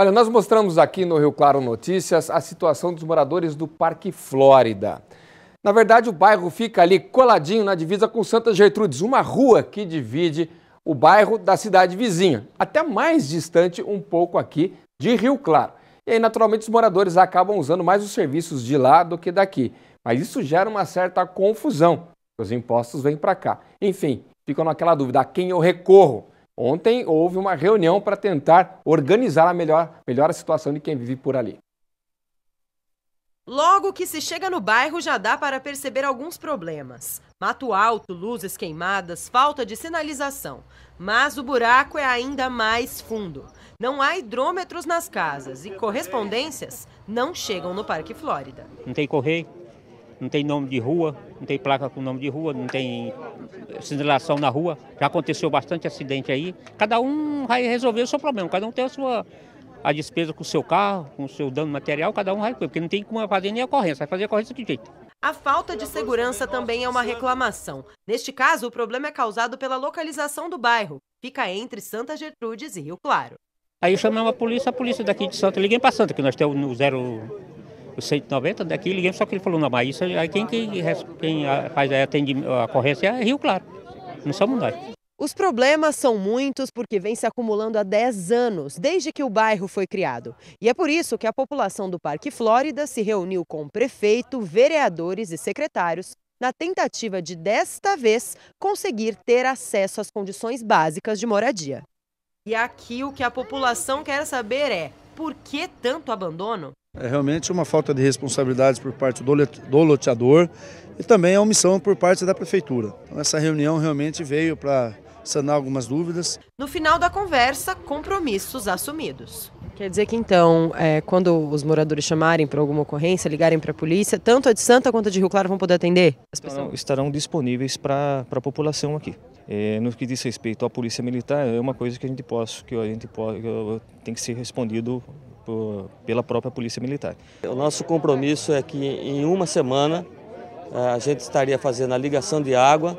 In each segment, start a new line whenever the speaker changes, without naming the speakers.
Olha, nós mostramos aqui no Rio Claro Notícias a situação dos moradores do Parque Flórida. Na verdade, o bairro fica ali coladinho na divisa com Santa Gertrudes, uma rua que divide o bairro da cidade vizinha, até mais distante um pouco aqui de Rio Claro. E aí, naturalmente, os moradores acabam usando mais os serviços de lá do que daqui. Mas isso gera uma certa confusão. Os impostos vêm para cá. Enfim, ficam naquela dúvida: a quem eu recorro? Ontem houve uma reunião para tentar organizar a melhor, melhor a situação de quem vive por ali.
Logo que se chega no bairro, já dá para perceber alguns problemas: mato alto, luzes queimadas, falta de sinalização. Mas o buraco é ainda mais fundo. Não há hidrômetros nas casas e correspondências não chegam no Parque Flórida.
Não tem correio? não tem nome de rua, não tem placa com nome de rua, não tem sinalização na rua. Já aconteceu bastante acidente aí. Cada um vai resolver o seu problema, cada um tem a sua a despesa com o seu carro, com o seu dano material, cada um vai, porque não tem como fazer nem ocorrência, vai fazer ocorrência de jeito.
A falta de segurança também é uma reclamação. Neste caso, o problema é causado pela localização do bairro. Fica entre Santa Gertrudes e Rio Claro.
Aí chamamos a polícia, a polícia daqui de Santa, liguei para Santa, que nós temos no zero 190 daqui, liguei, só que ele falou, não, mas isso aí quem, quem, quem ah, faz eh, ah, a ocorrência é Rio Claro, não somos nós.
Os problemas são muitos porque vem se acumulando há 10 anos, desde que o bairro foi criado. E é por isso que a população do Parque Flórida se reuniu com o prefeito, vereadores e secretários na tentativa de, desta vez, conseguir ter acesso às condições básicas de moradia. E aqui o que a população quer saber é por que tanto abandono? É realmente uma falta de responsabilidade por parte do loteador e também a é omissão por parte da prefeitura. Então, essa reunião realmente veio para sanar algumas dúvidas. No final da conversa, compromissos assumidos. Quer dizer que então, é, quando os moradores chamarem para alguma ocorrência, ligarem para a polícia, tanto a de Santa quanto a de Rio Claro vão poder atender? Estarão, estarão disponíveis para a população aqui.
É, no que diz respeito à polícia militar, é uma coisa que a gente possa, que a gente pode, tem que ser respondido por, pela própria Polícia Militar. O nosso compromisso é que em uma semana eh, a gente estaria fazendo a ligação de água,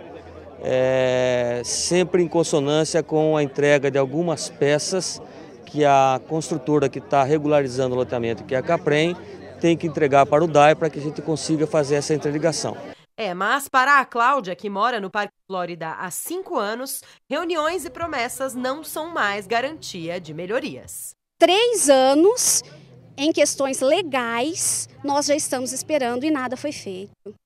é, sempre em consonância com a entrega de algumas peças que a construtora que está regularizando o loteamento, que é a Caprem, tem que entregar para o DAE para que a gente consiga fazer essa interligação.
É, mas para a Cláudia, que mora no Parque Flórida há cinco anos, reuniões e promessas não são mais garantia de melhorias
três anos em questões legais, nós já estamos esperando e nada foi feito.